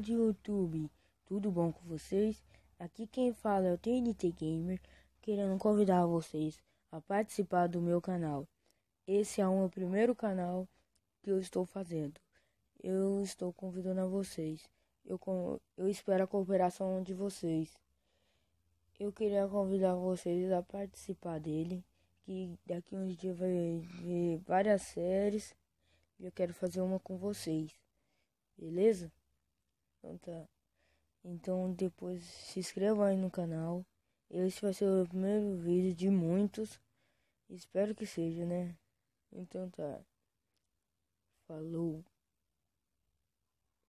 amigos do YouTube, tudo bom com vocês? Aqui quem fala é o TNT Gamer, querendo convidar vocês a participar do meu canal. Esse é o meu primeiro canal que eu estou fazendo. Eu estou convidando a vocês. Eu, eu espero a cooperação de vocês. Eu queria convidar vocês a participar dele, que daqui uns dias vai ver várias séries. E eu quero fazer uma com vocês. Beleza? Então tá. Então depois se inscreva aí no canal. Esse vai ser o primeiro vídeo de muitos. Espero que seja, né? Então tá. Falou.